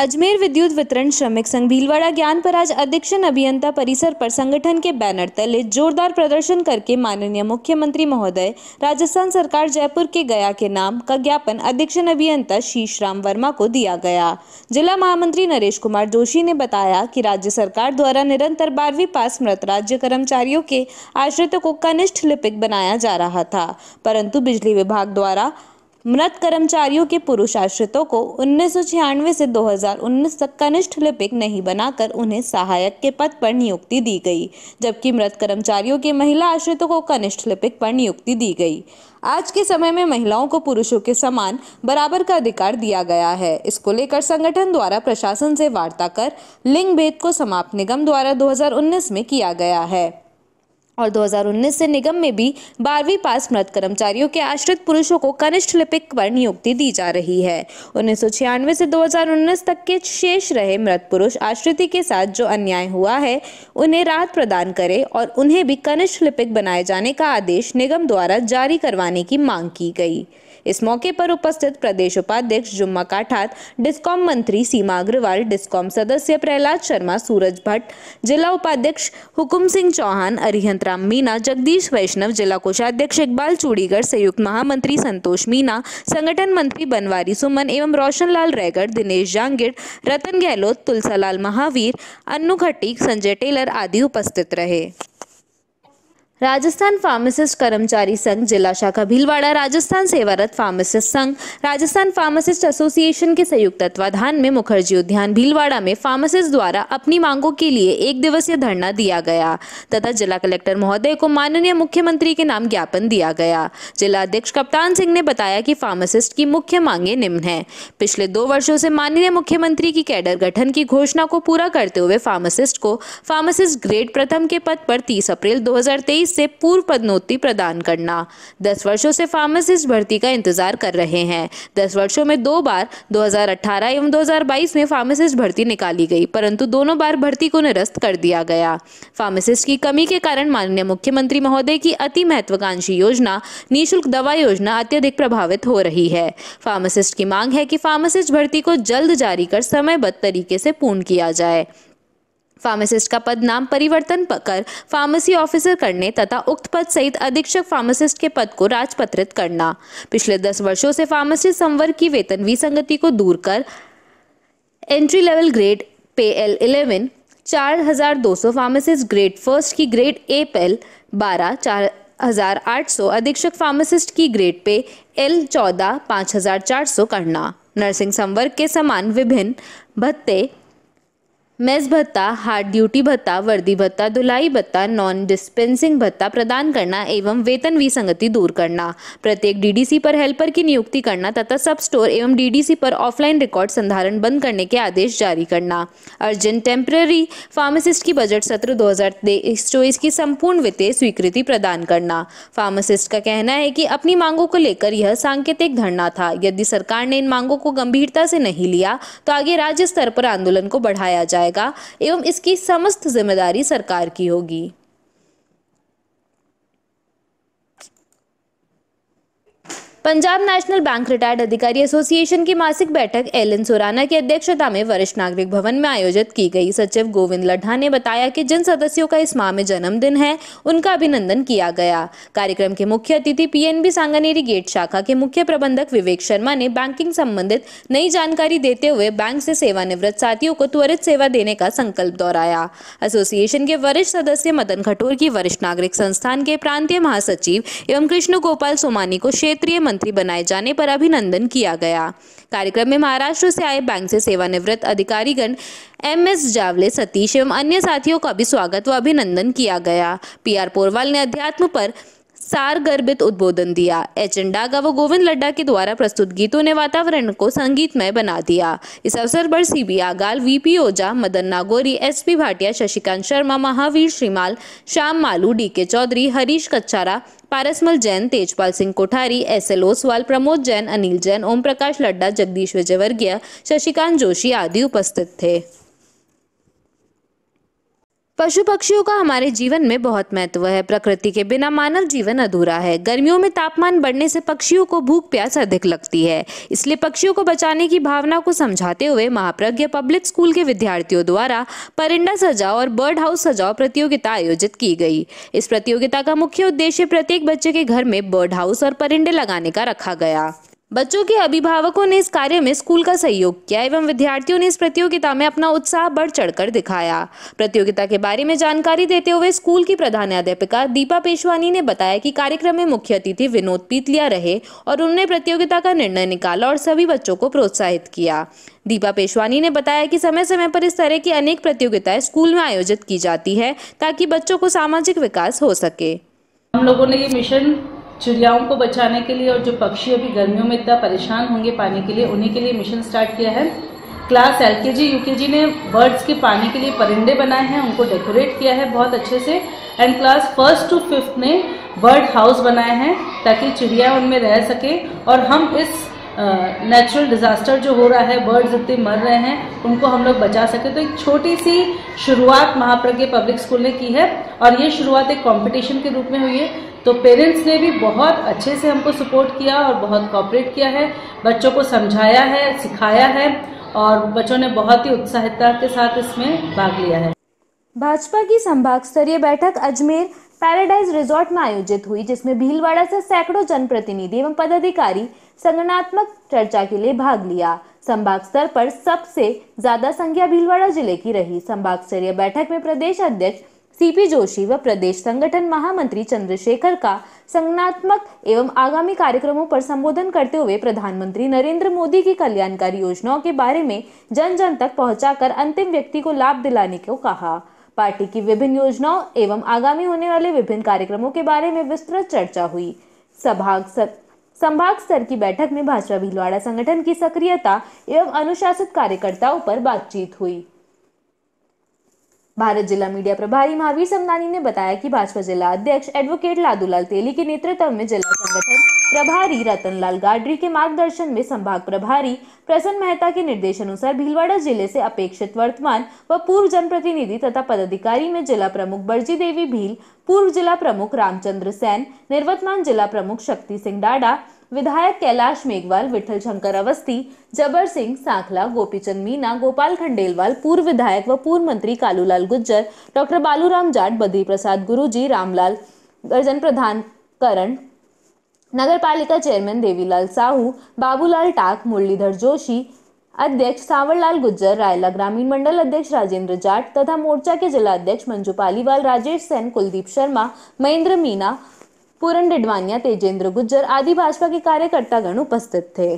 अजमेर विद्युत वितरण श्रमिक संघ भीलवाड़ा ज्ञान पर आज अधीक्षण अभियंता परिसर पर संगठन के बैनर तले जोरदार प्रदर्शन करके माननीय मुख्यमंत्री महोदय राजस्थान सरकार जयपुर के गया के नाम का ज्ञापन अधीक्षण अभियंता शीश राम वर्मा को दिया गया जिला महामंत्री नरेश कुमार जोशी ने बताया कि राज्य सरकार द्वारा निरंतर बारहवीं पास मृत राज्य कर्मचारियों के आश्रितों को कनिष्ठ लिपिक बनाया जा रहा था परंतु बिजली विभाग द्वारा मृत कर्मचारियों के पुरुष आश्रितों को उन्नीस से 2019 तक कनिष्ठ लिपिक नहीं बनाकर उन्हें सहायक के पद पर नियुक्ति दी गई जबकि मृत कर्मचारियों के महिला आश्रितों को कनिष्ठ लिपिक पर नियुक्ति दी गई आज के समय में महिलाओं को पुरुषों के समान बराबर का अधिकार दिया गया है इसको लेकर संगठन द्वारा प्रशासन से वार्ता कर लिंग भेद को समाप्त निगम द्वारा दो में किया गया है और 2019 से निगम में भी बारहवीं पास मृत कर्मचारियों के आश्रित पुरुषों को कनिष्ठ लिपिक पर नियुक्ति दी जा रही है उन्नीस से 2019 तक के शेष रहे मृत पुरुष आश्रित के साथ जो अन्याय हुआ है उन्हें राहत प्रदान करे और उन्हें भी कनिष्ठ लिपिक बनाए जाने का आदेश निगम द्वारा जारी करवाने की मांग की गई इस मौके पर उपस्थित प्रदेश उपाध्यक्ष जुम्मा काठात डिस्कॉम मंत्री सीमा अग्रवाल डिस्कॉम सदस्य प्रहलाद शर्मा सूरज भट्ट जिला उपाध्यक्ष हुकुम सिंह चौहान अरिहंत राम मीना जगदीश वैष्णव जिला कोषाध्यक्ष इकबाल चूड़ीगढ़ संयुक्त महामंत्री संतोष मीना संगठन मंत्री बनवारी सुमन एवं रोशन लाल रैगढ़ दिनेश जांगिड़ रतन गहलोत तुलसालाल महावीर अन्नू खट्टी संजय टेलर आदि उपस्थित रहे राजस्थान फार्मासिस्ट कर्मचारी संघ जिला शाखा भीलवाड़ा राजस्थान सेवारत फार्मासिस्ट संघ राजस्थान फार्मासिस्ट एसोसिएशन के संयुक्त तत्वाधान में मुखर्जी उद्यान भीलवाड़ा में फार्मासिस्ट द्वारा अपनी मांगों के लिए एक दिवसीय धरना दिया गया तथा जिला कलेक्टर महोदय को माननीय मुख्यमंत्री के नाम ज्ञापन दिया गया जिला अध्यक्ष कप्तान सिंह ने बताया की फार्मासिस्ट की मुख्य मांगे निम्न है पिछले दो वर्षो से माननीय मुख्यमंत्री की कैडर गठन की घोषणा को पूरा करते हुए फार्मासिस्ट को फार्मासिस्ट ग्रेड प्रथम के पद पर तीस अप्रैल दो से पूर्व पदोन्नति प्रदान करना दस वर्षों से फार्मासिस्ट भर्ती का इंतजार कर रहे हैं दस वर्षों में दो बार 2018 एवं 2022 में फार्मासिस्ट भर्ती निकाली गई परंतु दोनों बार भर्ती को निरस्त कर दिया गया फार्मासिस्ट की कमी के कारण माननीय मुख्यमंत्री महोदय की अति महत्वाकांक्षी योजना निःशुल्क दवा योजना अत्यधिक प्रभावित हो रही है फार्मासिस्ट की मांग है कि फार्मासिस्ट भर्ती को जल्द जारी कर समयबद्ध तरीके से पूर्ण किया जाए फार्मासिस्ट का पद नाम परिवर्तन कर फार्मेसी ऑफिसर करने तथा उक्त पद सहित अधीक्षक फार्मासिस्ट के पद को राजपत्रित करना पिछले दस वर्षों से फार्मासिस्ट संवर्ग की वेतन विसंगति को दूर कर entry level grade pay L eleven चार हजार दो सौ फार्मासिस्ट ग्रेड फर्स्ट की ग्रेड ए पेल बारह चार हजार आठ सौ अधीक्षक फार्मासिस्ट की ग्रेड पे एल चौदह पाँच हजार चार सौ करना नर्सिंग संवर्ग के समान विभिन्न भत्ते मेज भत्ता हार्ड ड्यूटी भत्ता वर्दी भत्ता धुलाई भत्ता नॉन डिस्पेंसिंग भत्ता प्रदान करना एवं वेतन विसंगति दूर करना प्रत्येक डीडीसी पर हेल्पर की नियुक्ति करना तथा सब स्टोर एवं डीडीसी पर ऑफलाइन रिकॉर्ड संधारण बंद करने के आदेश जारी करना अर्जेंट टेम्पररी फार्मासिस्ट की बजट सत्र दो हजार की संपूर्ण वित्तीय स्वीकृति प्रदान करना फार्मासिस्ट का कहना है कि अपनी मांगों को लेकर यह सांकेतिक धरना था यदि सरकार ने इन मांगों को गंभीरता से नहीं लिया तो आगे राज्य स्तर पर आंदोलन को बढ़ाया जाए जाएगा एवं इसकी समस्त जिम्मेदारी सरकार की होगी पंजाब नेशनल बैंक रिटायर्ड अधिकारी एसोसिएशन की मासिक बैठक एल एन सोराना की अध्यक्षता में वरिष्ठ नागरिक भवन में आयोजित की गई सचिव गोविंद लड्ढा ने बताया कि जिन सदस्यों का इस माह में जन्मदिन है उनका अभिनंदन किया गया कार्यक्रम के मुख्य अतिथि पीएनबी सांगानेरी गेट शाखा के मुख्य प्रबंधक विवेक शर्मा ने बैंकिंग संबंधित नई जानकारी देते हुए बैंक से सेवानिवृत्त साथियों को त्वरित सेवा देने का संकल्प दोहराया एसोसिएशन के वरिष्ठ सदस्य मदन खटोर की वरिष्ठ नागरिक संस्थान के प्रांतीय महासचिव एवं कृष्ण गोपाल सोमानी को क्षेत्रीय मंत्री मंत्री बनाए जाने पर अभिनंदन किया गया कार्यक्रम में महाराष्ट्र से आए बैंक से सेवानिवृत्त अधिकारीगण एम एस जावले सतीश एवं अन्य साथियों का भी स्वागत व अभिनंदन किया गया पी आर पोरवाल ने अध्यात्म पर सारगर्भित उद्बोधन दिया एजेंडा वो गोविंद लड्डा के द्वारा प्रस्तुत गीतों ने वातावरण को संगीतमय बना दिया इस अवसर पर C B Agal V P Ojha Madan Nagori S P Bhatia Shashikant Sharma Mahavir Shrimal Shyam Malu D K Chaudhary Harish Kachhara Parasmal Jain Tejpal Singh Kothari S L Oswal Pramod Jain Anil Jain Om Prakash Ladda Jagdish Vijayvargiya Shashikant Joshi आदि उपस्थित थे पशु पक्षियों का हमारे जीवन में बहुत महत्व है प्रकृति के बिना मानव जीवन अधूरा है गर्मियों में तापमान बढ़ने से पक्षियों को भूख प्यास अधिक लगती है इसलिए पक्षियों को बचाने की भावना को समझाते हुए महाप्रज्ञ पब्लिक स्कूल के विद्यार्थियों द्वारा परिंडा सजाओ और बर्ड हाउस सजाओ प्रतियोगिता आयोजित की गई इस प्रतियोगिता का मुख्य उद्देश्य प्रत्येक बच्चे के घर में बर्ड हाउस और परिंडे लगाने का रखा गया बच्चों के अभिभावकों ने इस कार्य में स्कूल का सहयोग किया एवं विद्यार्थियों ने इस प्रतियोगिता में अपना उत्साह बढ़ चढ़कर दिखाया प्रतियोगिता के बारे में जानकारी देते हुए स्कूल की प्रधानाध्यापिका दीपा पेशवानी ने बताया कि कार्यक्रम में मुख्य अतिथि विनोद पीतलिया रहे और उन्होंने प्रतियोगिता का निर्णय निकाला और सभी बच्चों को प्रोत्साहित किया दीपा पेशवानी ने बताया कि समय समय पर इस तरह की अनेक प्रतियोगिताएं स्कूल में आयोजित की जाती है ताकि बच्चों को सामाजिक विकास हो सके हम लोगों ने ये मिशन चिड़ियाओं को बचाने के लिए और जो पक्षी अभी गर्मियों में इतना परेशान होंगे पानी के लिए उन्हीं के लिए मिशन स्टार्ट किया है क्लास एल के जी यू के जी ने बर्ड्स के पानी के लिए परिंदे बनाए हैं उनको डेकोरेट किया है बहुत अच्छे से and class first to fifth ने बर्ड हाउस बनाए हैं ताकि चिड़िया उनमें रह सके और हम इस नेचुरल uh, डिज़ास्टर जो हो रहा है बर्ड्स इतने मर रहे हैं उनको हम लोग बचा सके तो एक छोटी सी शुरुआत महाप्रज्ञ पब्लिक स्कूल ने की है और ये शुरुआत एक कंपटीशन के रूप में हुई है तो पेरेंट्स ने भी बहुत अच्छे से हमको सपोर्ट किया और बहुत कॉपरेट किया है बच्चों को समझाया है सिखाया है और बच्चों ने बहुत ही उत्साहता के साथ इसमें भाग लिया है भाजपा की संभाग स्तरीय बैठक अजमेर पैराडाइज रिजॉर्ट में आयोजित हुई जिसमें भीलवाड़ा से सैकड़ों जनप्रतिनिधि एवं पदाधिकारी संगठनात्मक चर्चा के लिए भाग लिया संभाग स्तर पर सबसे ज्यादा संख्या भीलवाड़ा जिले की रही संभाग स्तरीय बैठक में प्रदेश अध्यक्ष सीपी जोशी व प्रदेश संगठन महामंत्री चंद्रशेखर का संगनात्मक एवं आगामी कार्यक्रमों पर संबोधन करते हुए प्रधानमंत्री नरेंद्र मोदी की कल्याणकारी योजनाओं के बारे में जन जन तक पहुंचाकर अंतिम व्यक्ति को लाभ दिलाने को कहा पार्टी की विभिन्न योजनाओं एवं आगामी होने वाले विभिन्न कार्यक्रमों के बारे में विस्तृत चर्चा हुई सभाग सर, संभाग स्तर की बैठक में भाजपा भीलवाड़ा संगठन की सक्रियता एवं अनुशासित कार्यकर्ताओं पर बातचीत हुई भारत जिला मीडिया प्रभारी महावीर समदानी ने बताया कि भाजपा जिला अध्यक्ष एडवोकेट लादूलाल तेली के नेतृत्व में जिला संगठन प्रभारी रतन लाल गाडरी के मार्गदर्शन में संभाग प्रभारी प्रसन्न मेहता के निर्देशानुसार भीलवाड़ा जिले से अपेक्षित वर्तमान व पूर्व जनप्रतिनिधि तथा पदाधिकारी में जिला प्रमुख बर्जी देवी भील पूर्व जिला प्रमुख रामचंद्र सैन निर्वर्तमान जिला प्रमुख शक्ति सिंह डाडा विधायक कैलाश मेघवाल विठल शंकर अवस्थी जबर सिंह सांखला गोपीचंद मीना गोपाल खंडेलवाल पूर्व विधायक व पूर्व मंत्री कालूलाल गुज्जर डॉक्टर बालूराम जाट बद्री प्रसाद गुरुजी रामलाल गर्जन प्रधान करण नगर पालिका चेयरमैन देवीलाल साहू बाबूलाल टाक मुरलीधर जोशी अध्यक्ष सावरलाल गुज्जर रायला ग्रामीण मंडल अध्यक्ष राजेंद्र जाट तथा मोर्चा के जिला अध्यक्ष मंजू पालीवाल राजेश सेन कुलदीप शर्मा महेंद्र मीना पूरन डिडवानिया तेजेंद्र गुज्जर आदि भाजपा के कार्यकर्तागण उपस्थित थे